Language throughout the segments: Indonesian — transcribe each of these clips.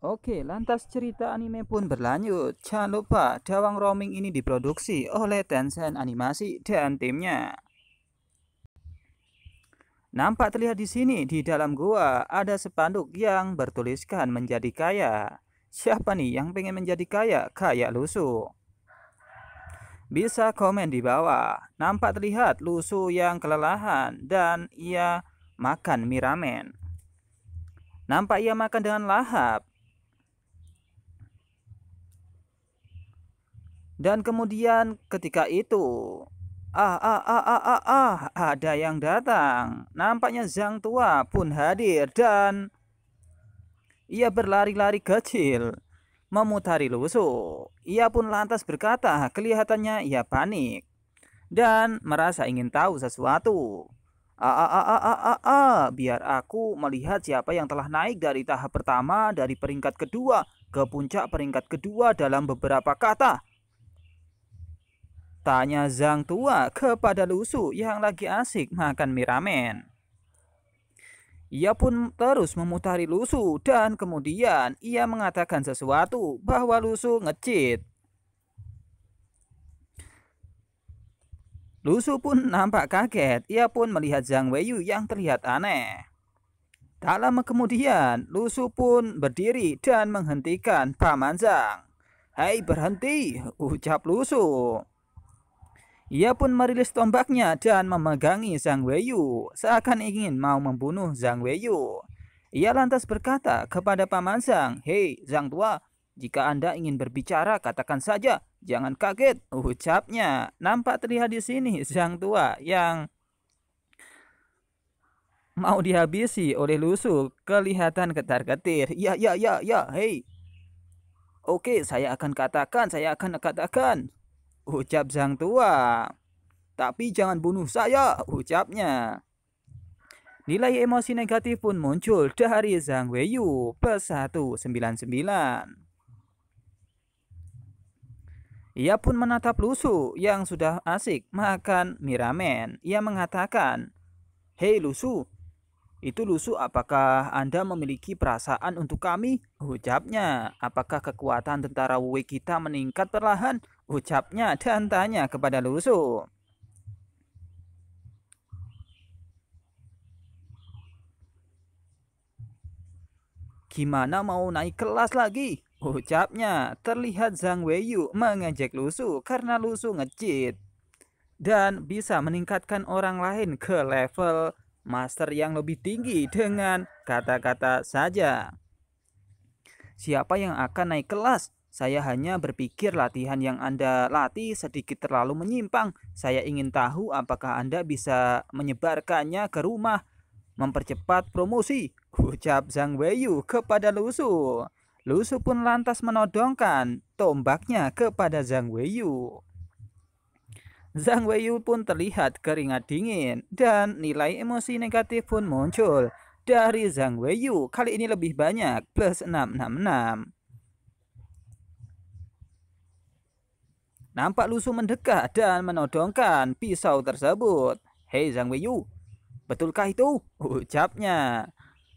Oke, lantas cerita anime pun berlanjut. Jangan lupa, Dawang Roaming ini diproduksi oleh Tencent Animasi dan timnya. Nampak terlihat di sini, di dalam gua ada sepanduk yang bertuliskan menjadi kaya. Siapa nih yang pengen menjadi kaya? Kaya lusuh. Bisa komen di bawah. Nampak terlihat Lusu yang kelelahan dan ia makan mie ramen. Nampak ia makan dengan lahap. Dan kemudian ketika itu, ah ah ah ah ah, ah ada yang datang. Nampaknya Zhang tua pun hadir dan ia berlari-lari kecil memutari lusuh. Ia pun lantas berkata, kelihatannya ia panik dan merasa ingin tahu sesuatu. Ah, ah, ah, ah, ah, ah, ah. biar aku melihat siapa yang telah naik dari tahap pertama dari peringkat kedua ke puncak peringkat kedua dalam beberapa kata. Tanya Zhang tua kepada Lusu yang lagi asik makan mie ramen. Ia pun terus memutari Lusu dan kemudian ia mengatakan sesuatu bahwa Lusu ngecit. Lusu pun nampak kaget, ia pun melihat Zhang Weiyu yang terlihat aneh. Tak lama kemudian, Lusu pun berdiri dan menghentikan Paman Zhang. Hei berhenti, ucap Lusu. Ia pun merilis tombaknya dan memegangi Zhang Weiyu, seakan ingin mau membunuh Zhang Weiyu. Ia lantas berkata kepada Paman Zhang, Hei Zhang Tua, jika Anda ingin berbicara katakan saja, jangan kaget, ucapnya. Nampak terlihat di sini Zhang Tua yang mau dihabisi oleh lusuh, kelihatan ketar-ketir. Ya, ya, ya, ya, hei. Oke, saya akan katakan, saya akan katakan ucap sang tua. Tapi jangan bunuh saya, ucapnya. Nilai emosi negatif pun muncul dari Zhang Weiyu plus 199. Ia pun menatap Lusu yang sudah asik makan mie ramen. Ia mengatakan, Hei Lusu, itu Lusu apakah Anda memiliki perasaan untuk kami? Ucapnya, apakah kekuatan tentara Wei kita meningkat perlahan? ucapnya dan tanya kepada Lusu, Gimana mau naik kelas lagi? Ucapnya, terlihat Zhang Weiyu mengejek Lusu karena Lusu ngecit dan bisa meningkatkan orang lain ke level master yang lebih tinggi dengan kata-kata saja. Siapa yang akan naik kelas? Saya hanya berpikir latihan yang Anda latih sedikit terlalu menyimpang. Saya ingin tahu apakah Anda bisa menyebarkannya ke rumah, mempercepat promosi, ucap Zhang Weiyu kepada Lusu. Lusu pun lantas menodongkan tombaknya kepada Zhang Weiyu. Zhang Weiyu pun terlihat keringat dingin dan nilai emosi negatif pun muncul dari Zhang Weiyu kali ini lebih banyak plus 666. Nampak lusuh mendekat dan menodongkan pisau tersebut. Hei Zhang Weiyu, betulkah itu? Ucapnya.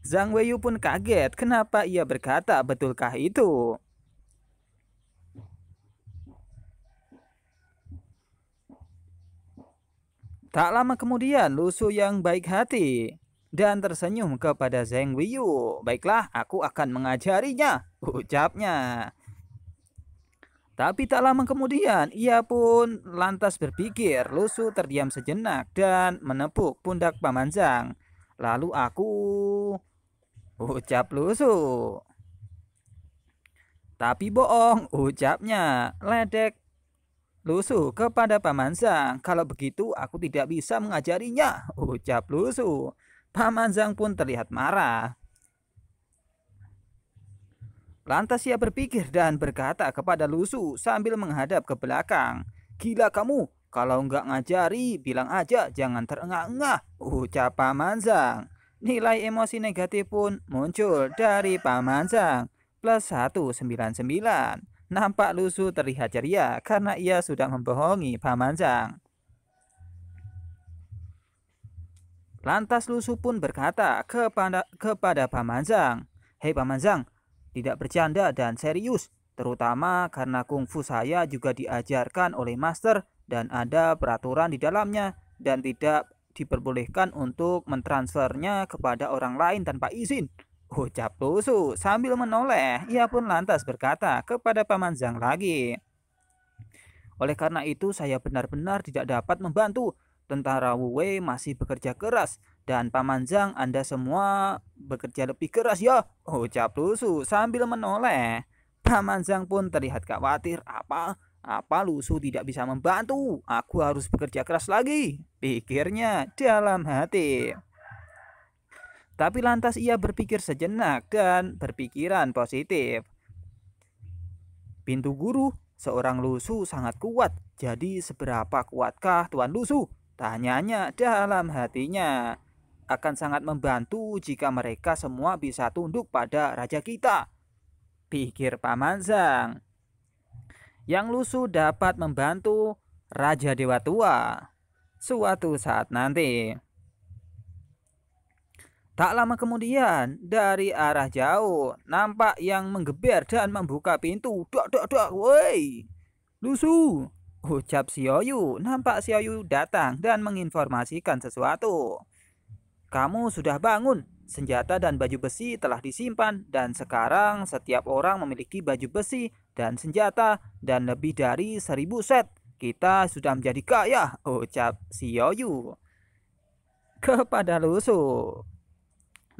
Zhang Weiyu pun kaget kenapa ia berkata betulkah itu. Tak lama kemudian, lusuh yang baik hati dan tersenyum kepada Zhang Wiyu. Baiklah, aku akan mengajarinya, ucapnya. Tapi tak lama kemudian ia pun lantas berpikir lusuh terdiam sejenak dan menepuk pundak pamanjang. Lalu aku ucap lusuh. Tapi bohong ucapnya ledek lusuh kepada pamanjang. Kalau begitu aku tidak bisa mengajarinya ucap lusuh. Pamanjang pun terlihat marah. Lantas ia berpikir dan berkata kepada Lusu sambil menghadap ke belakang. Gila kamu, kalau nggak ngajari, bilang aja jangan terengah-engah, ucap Paman Zhang. Nilai emosi negatif pun muncul dari Zhang plus 199. Nampak Lusu terlihat ceria karena ia sudah membohongi Paman Zhang. Lantas Lusu pun berkata kepada, kepada Zhang. Hei Paman Zhang, tidak bercanda dan serius, terutama karena kungfu saya juga diajarkan oleh master dan ada peraturan di dalamnya dan tidak diperbolehkan untuk mentransfernya kepada orang lain tanpa izin. Ucap Lusu sambil menoleh, ia pun lantas berkata kepada Paman Zhang lagi. Oleh karena itu saya benar-benar tidak dapat membantu. Tentara Wu Wei masih bekerja keras dan Paman Zhang Anda semua bekerja lebih keras ya, ucap Lusu sambil menoleh. Paman Zhang pun terlihat khawatir, apa? Apa Lusu tidak bisa membantu? Aku harus bekerja keras lagi, pikirnya dalam hati. Tapi lantas ia berpikir sejenak dan berpikiran positif. Pintu guru, seorang Lusu sangat kuat. Jadi seberapa kuatkah Tuan Lusu? Tanyanya dalam hatinya akan sangat membantu jika mereka semua bisa tunduk pada raja kita. Pikir Paman Zhang. Yang lusu dapat membantu Raja Dewa Tua suatu saat nanti. Tak lama kemudian, dari arah jauh, nampak yang menggeber dan membuka pintu. Dak, dak, dak, woi! Lusu! Ucap Yu, nampak Yu datang dan menginformasikan sesuatu. Kamu sudah bangun, senjata dan baju besi telah disimpan dan sekarang setiap orang memiliki baju besi dan senjata dan lebih dari seribu set. Kita sudah menjadi kaya, ucap si Yoyu. Kepada Lusu.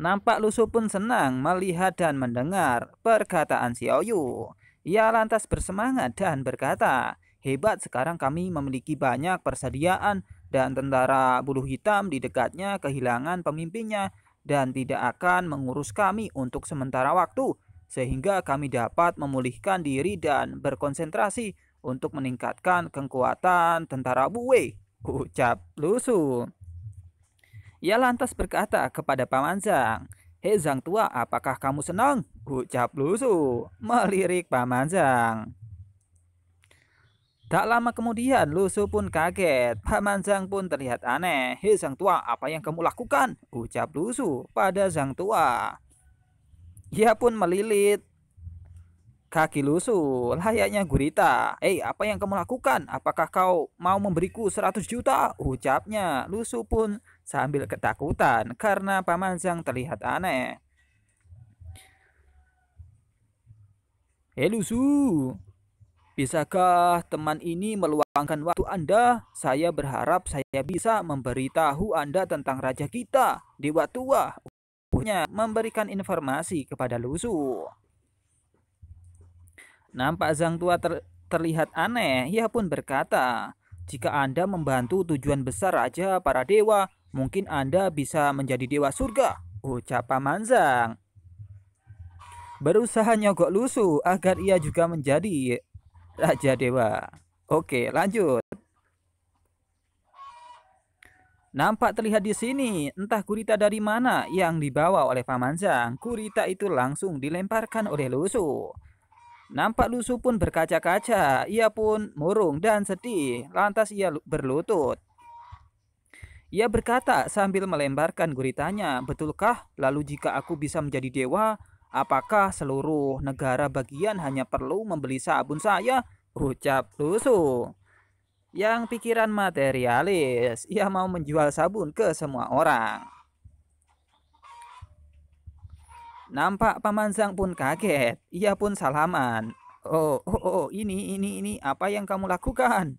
Nampak Lusu pun senang melihat dan mendengar perkataan si Yoyu. Ia lantas bersemangat dan berkata, Hebat sekarang kami memiliki banyak persediaan dan tentara bulu hitam di dekatnya kehilangan pemimpinnya dan tidak akan mengurus kami untuk sementara waktu sehingga kami dapat memulihkan diri dan berkonsentrasi untuk meningkatkan kekuatan tentara Buwe, ucap Lusu. Ia lantas berkata kepada Paman Zhang, Hei Zhang Tua, apakah kamu senang? Ucap Lusu, melirik Paman Zhang. Tak lama kemudian, Lusu pun kaget. Pak Manjang pun terlihat aneh. Hei sang tua, apa yang kamu lakukan? Ucap Lusu pada sang tua. Ia pun melilit. Kaki Lusu, layaknya gurita. Hei, apa yang kamu lakukan? Apakah kau mau memberiku 100 juta? Ucapnya. Lusu pun sambil ketakutan karena Pak Manjang terlihat aneh. Hei Lusu, Bisakah teman ini meluangkan waktu Anda? Saya berharap saya bisa memberitahu Anda tentang raja kita, Dewa Tua. Punya memberikan informasi kepada Lusu. Nampak Zhang Tua ter terlihat aneh, ia pun berkata, "Jika Anda membantu tujuan besar raja para dewa, mungkin Anda bisa menjadi dewa surga." Ucap Paman Zhang. Berusaha nyogok Lusu agar ia juga menjadi Raja Dewa. Oke, lanjut. Nampak terlihat di sini, entah gurita dari mana yang dibawa oleh Paman Zhang. Gurita itu langsung dilemparkan oleh Lusu. Nampak Lusu pun berkaca-kaca, ia pun murung dan sedih, lantas ia berlutut. Ia berkata sambil melemparkan guritanya, betulkah lalu jika aku bisa menjadi dewa, Apakah seluruh negara bagian hanya perlu membeli sabun saya? Ucap Lusu. Yang pikiran materialis, ia mau menjual sabun ke semua orang. Nampak Paman Zhang pun kaget, ia pun salaman. Oh, oh, oh, ini, ini, ini, apa yang kamu lakukan?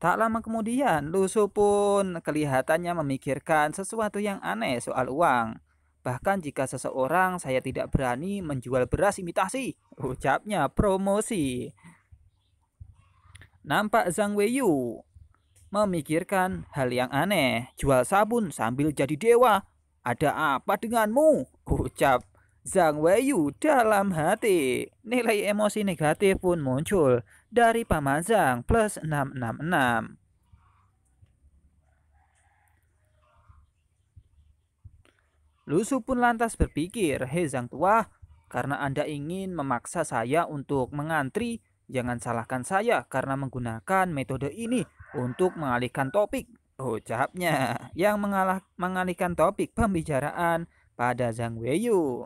Tak lama kemudian, Lusu pun kelihatannya memikirkan sesuatu yang aneh soal uang. Bahkan jika seseorang saya tidak berani menjual beras imitasi, ucapnya promosi. Nampak Zhang Weiyu memikirkan hal yang aneh. Jual sabun sambil jadi dewa. Ada apa denganmu? Ucap Zhang Weiyu dalam hati. Nilai emosi negatif pun muncul dari Paman Zhang plus 666. Lusu pun lantas berpikir, hei Zhang Tua, karena Anda ingin memaksa saya untuk mengantri, jangan salahkan saya karena menggunakan metode ini untuk mengalihkan topik. Ucapnya oh, yang mengalah, mengalihkan topik pembicaraan pada Zhang Weiyu.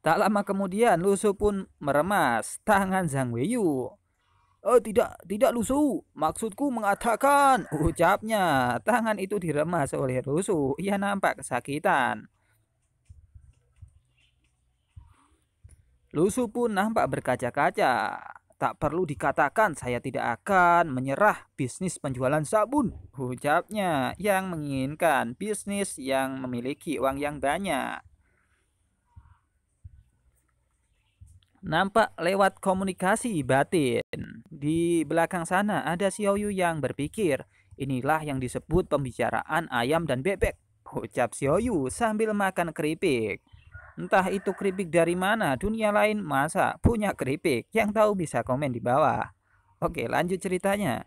Tak lama kemudian Lusu pun meremas tangan Zhang Weiyu. Oh tidak, tidak lusuh. Maksudku mengatakan, ucapnya. Tangan itu diremas oleh rusuh. Ia nampak kesakitan. Lusuh pun nampak berkaca-kaca. Tak perlu dikatakan saya tidak akan menyerah bisnis penjualan sabun. Ucapnya yang menginginkan bisnis yang memiliki uang yang banyak. nampak lewat komunikasi batin. Di belakang sana ada Xiaoyu yang berpikir, inilah yang disebut pembicaraan ayam dan bebek, ucap Xiaoyu sambil makan keripik. Entah itu keripik dari mana, dunia lain masa punya keripik. Yang tahu bisa komen di bawah. Oke, lanjut ceritanya.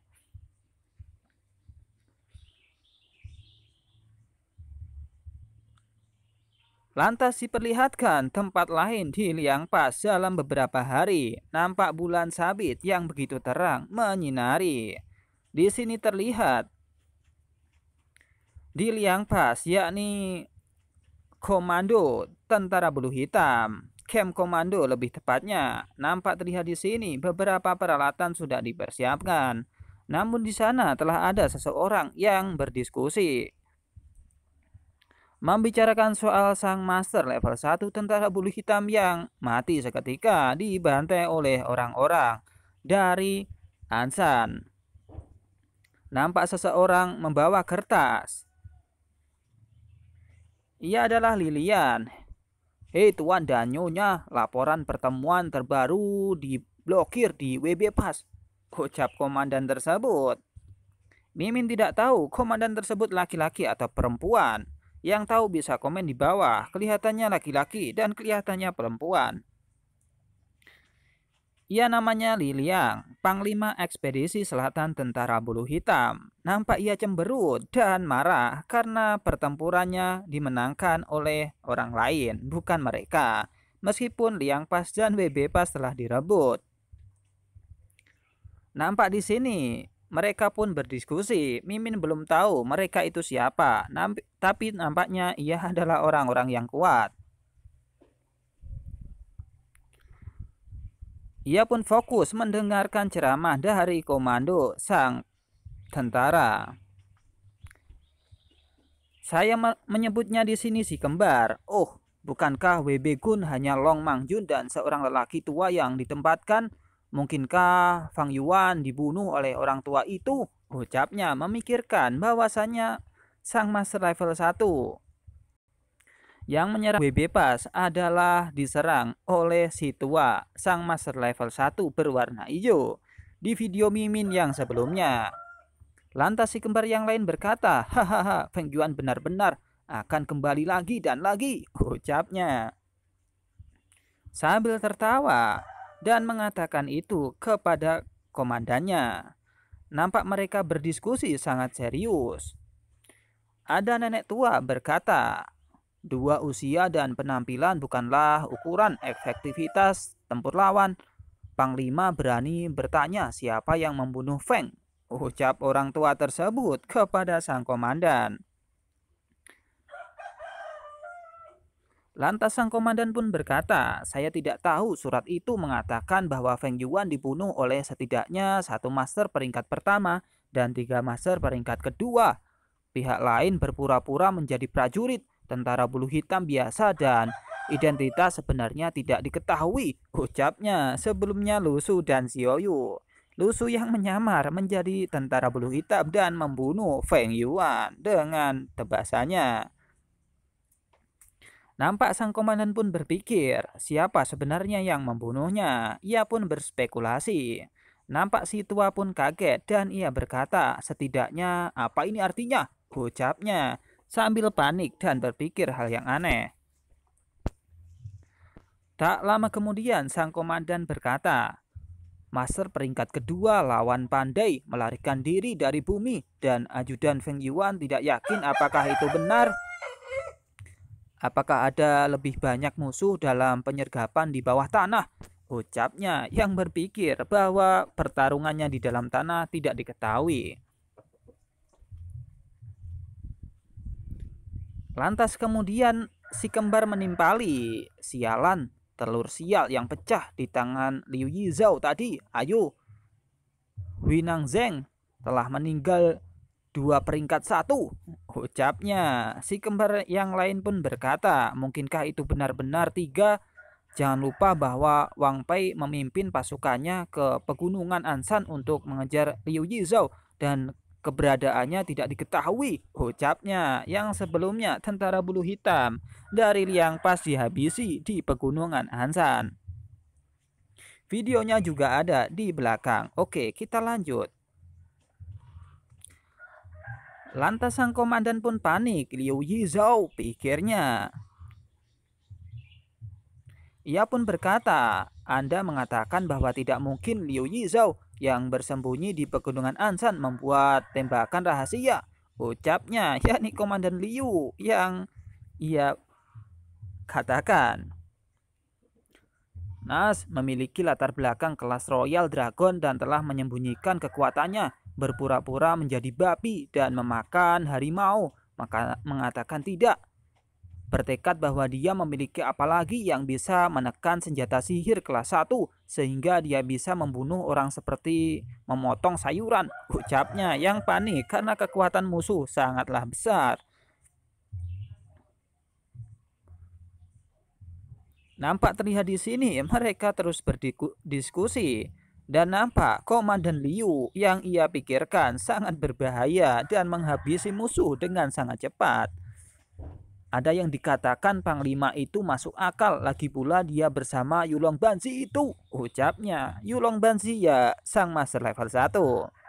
Lantas diperlihatkan tempat lain di liang pas dalam beberapa hari. Nampak bulan sabit yang begitu terang menyinari. Di sini terlihat di liang pas yakni komando tentara bulu hitam. Camp komando lebih tepatnya. Nampak terlihat di sini beberapa peralatan sudah dipersiapkan. Namun di sana telah ada seseorang yang berdiskusi membicarakan soal sang master level 1 tentara bulu hitam yang mati seketika dibantai oleh orang-orang dari Ansan. Nampak seseorang membawa kertas. Ia adalah Lilian. Hei tuan dan nyonya, laporan pertemuan terbaru diblokir di WB Pass. Ucap komandan tersebut. Mimin tidak tahu komandan tersebut laki-laki atau perempuan. Yang tahu bisa komen di bawah. Kelihatannya laki-laki dan kelihatannya perempuan. Ia namanya Liliang, panglima ekspedisi selatan tentara bulu hitam. Nampak ia cemberut dan marah karena pertempurannya dimenangkan oleh orang lain, bukan mereka. Meskipun Liang Pas dan WB Pas telah direbut. Nampak di sini, mereka pun berdiskusi. Mimin belum tahu mereka itu siapa, Namp tapi nampaknya ia adalah orang-orang yang kuat. Ia pun fokus mendengarkan ceramah dari komando sang tentara. Saya me menyebutnya di sini si kembar. Oh, bukankah WB Gun hanya Long Mang dan seorang lelaki tua yang ditempatkan Mungkinkah Fang Yuan dibunuh oleh orang tua itu? Ucapnya memikirkan bahwasannya sang master level 1 yang menyerang BB Pas adalah diserang oleh si tua sang master level 1 berwarna hijau di video Mimin yang sebelumnya. Lantas si kembar yang lain berkata, hahaha Fang Yuan benar-benar akan kembali lagi dan lagi ucapnya. Sambil tertawa, dan mengatakan itu kepada komandannya. Nampak mereka berdiskusi sangat serius. Ada nenek tua berkata, dua usia dan penampilan bukanlah ukuran efektivitas tempur lawan. Panglima berani bertanya siapa yang membunuh Feng, ucap orang tua tersebut kepada sang komandan. Lantas sang komandan pun berkata, saya tidak tahu surat itu mengatakan bahwa Feng Yuan dibunuh oleh setidaknya satu master peringkat pertama dan tiga master peringkat kedua. Pihak lain berpura-pura menjadi prajurit, tentara bulu hitam biasa dan identitas sebenarnya tidak diketahui, ucapnya sebelumnya Lusu dan Xiaoyu. Lusu yang menyamar menjadi tentara bulu hitam dan membunuh Feng Yuan dengan tebasannya. Nampak sang komandan pun berpikir, siapa sebenarnya yang membunuhnya? Ia pun berspekulasi. Nampak si tua pun kaget dan ia berkata, setidaknya apa ini artinya? Ucapnya, sambil panik dan berpikir hal yang aneh. Tak lama kemudian sang komandan berkata, Master peringkat kedua lawan pandai melarikan diri dari bumi dan ajudan Feng Yuan tidak yakin apakah itu benar Apakah ada lebih banyak musuh dalam penyergapan di bawah tanah? Ucapnya yang berpikir bahwa pertarungannya di dalam tanah tidak diketahui. Lantas kemudian si kembar menimpali, sialan, telur sial yang pecah di tangan Liu Yizhou tadi. Ayo, Winang Zeng telah meninggal dua peringkat satu. Ucapnya, si kembar yang lain pun berkata, mungkinkah itu benar-benar tiga? Jangan lupa bahwa Wang Pei memimpin pasukannya ke pegunungan Ansan untuk mengejar Liu Yizhou dan keberadaannya tidak diketahui. Ucapnya, yang sebelumnya tentara bulu hitam dari Liang Pas dihabisi di pegunungan Ansan. Videonya juga ada di belakang. Oke, kita lanjut. Lantas sang komandan pun panik, Liu Yizhao pikirnya. Ia pun berkata, Anda mengatakan bahwa tidak mungkin Liu Yizhao yang bersembunyi di pegunungan Ansan membuat tembakan rahasia. Ucapnya, yakni komandan Liu yang ia katakan. Nas memiliki latar belakang kelas Royal Dragon dan telah menyembunyikan kekuatannya berpura-pura menjadi babi dan memakan harimau, maka mengatakan tidak. Bertekad bahwa dia memiliki apalagi yang bisa menekan senjata sihir kelas 1 sehingga dia bisa membunuh orang seperti memotong sayuran, ucapnya yang panik karena kekuatan musuh sangatlah besar. Nampak terlihat di sini mereka terus berdiskusi. Dan nampak Komandan Liu yang ia pikirkan sangat berbahaya dan menghabisi musuh dengan sangat cepat. Ada yang dikatakan Panglima itu masuk akal lagi pula dia bersama Yulong Bansi itu, ucapnya. Yulong Bansi ya sang master level 1.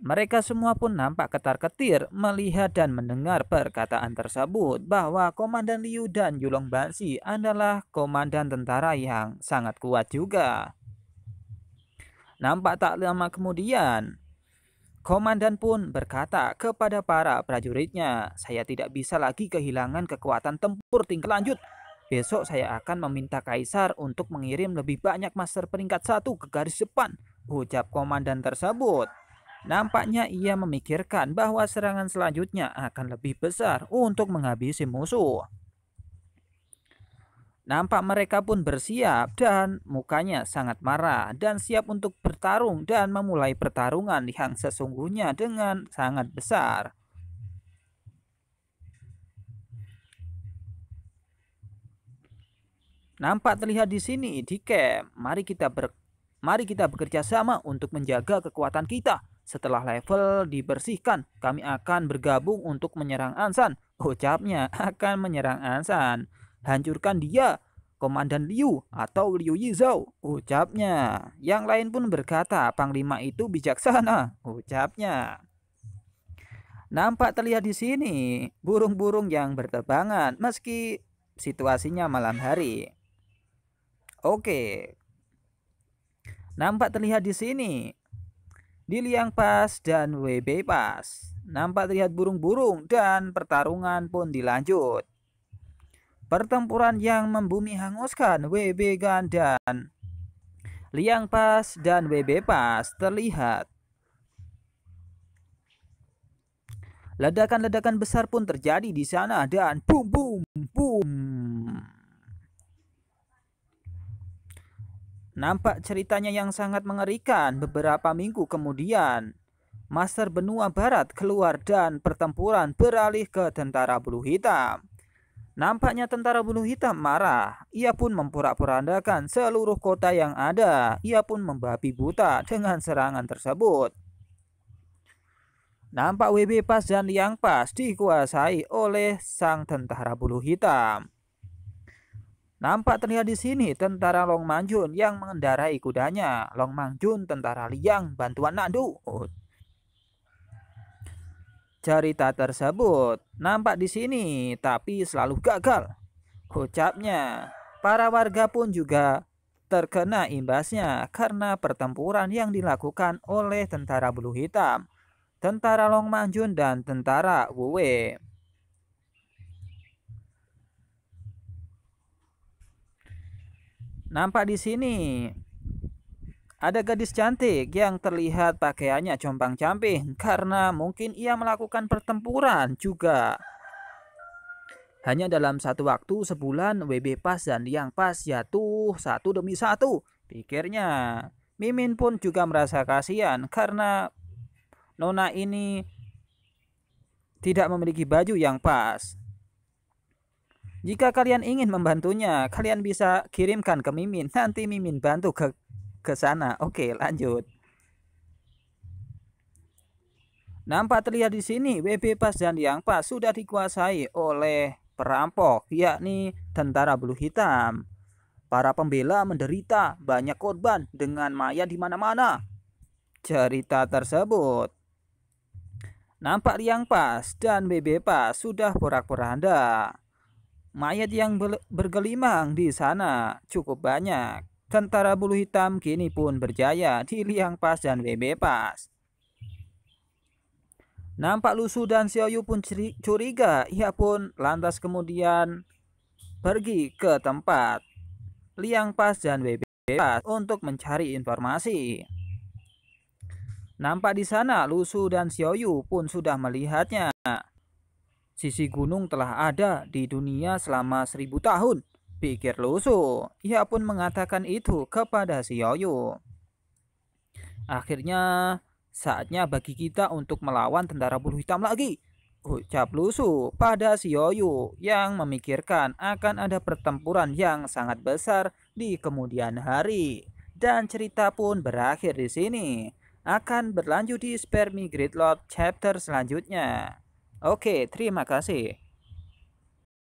Mereka semua pun nampak ketar-ketir melihat dan mendengar perkataan tersebut bahwa Komandan Liu dan Yulong Bansi adalah komandan tentara yang sangat kuat juga. Nampak tak lama kemudian, komandan pun berkata kepada para prajuritnya, "Saya tidak bisa lagi kehilangan kekuatan tempur tingkat lanjut. Besok saya akan meminta kaisar untuk mengirim lebih banyak master peringkat satu ke garis depan," ucap komandan tersebut. Nampaknya ia memikirkan bahwa serangan selanjutnya akan lebih besar untuk menghabisi musuh. Nampak mereka pun bersiap dan mukanya sangat marah dan siap untuk bertarung dan memulai pertarungan yang sesungguhnya dengan sangat besar. Nampak terlihat di sini di camp. Mari kita ber Mari kita bekerja sama untuk menjaga kekuatan kita. Setelah level dibersihkan, kami akan bergabung untuk menyerang Ansan. Ucapnya akan menyerang Ansan. Hancurkan dia, Komandan Liu atau Liu Yizhou. Ucapnya. Yang lain pun berkata Panglima itu bijaksana. Ucapnya. Nampak terlihat di sini burung-burung yang berterbangan meski situasinya malam hari. Oke. Nampak terlihat di sini di liang pas dan WB pas. Nampak terlihat burung-burung dan pertarungan pun dilanjut. Pertempuran yang membumi hanguskan WB dan Liang pas dan WB pas terlihat. Ledakan-ledakan besar pun terjadi di sana dan boom boom boom. Nampak ceritanya yang sangat mengerikan beberapa minggu kemudian. Master benua barat keluar dan pertempuran beralih ke tentara bulu hitam. Nampaknya tentara bulu hitam marah. Ia pun memporak-porandakan seluruh kota yang ada. Ia pun membabi buta dengan serangan tersebut. Nampak WB Pas dan Liang Pas dikuasai oleh sang tentara bulu hitam. Nampak terlihat di sini tentara Long Manjun yang mengendarai kudanya. Long Manjun tentara Liang bantuan Nandu. Oh. Cerita tersebut nampak di sini tapi selalu gagal. Ucapnya, para warga pun juga terkena imbasnya karena pertempuran yang dilakukan oleh tentara bulu hitam, tentara Long Manjun dan tentara Wei. Nampak di sini ada gadis cantik yang terlihat pakaiannya compang-camping karena mungkin ia melakukan pertempuran juga. Hanya dalam satu waktu sebulan WB pas dan Liang pas jatuh satu demi satu, pikirnya. Mimin pun juga merasa kasihan karena Nona ini tidak memiliki baju yang pas. Jika kalian ingin membantunya, kalian bisa kirimkan ke Mimin. Nanti Mimin bantu ke ke sana. Oke, lanjut. Nampak terlihat di sini WB Pas dan Yang Pas sudah dikuasai oleh perampok, yakni tentara bulu hitam. Para pembela menderita banyak korban dengan maya di mana-mana. Cerita tersebut Nampak Yang Pas dan BB Pas sudah porak-poranda. Mayat yang bergelimang di sana cukup banyak. Tentara bulu hitam kini pun berjaya di Liang Pas dan WB Pas. Nampak Lusuh dan Xiaoyu pun curiga. Ia pun lantas kemudian pergi ke tempat Liang Pas dan WB Pas untuk mencari informasi. Nampak di sana Lusuh dan Xiaoyu pun sudah melihatnya. Sisi gunung telah ada di dunia selama seribu tahun. Pikir Lusu, ia pun mengatakan itu kepada si Yoyo. Akhirnya, saatnya bagi kita untuk melawan tentara bulu hitam lagi. Ucap Lusu pada si Yoyo yang memikirkan akan ada pertempuran yang sangat besar di kemudian hari. Dan cerita pun berakhir di sini. Akan berlanjut di Great Lord chapter selanjutnya. Oke, terima kasih.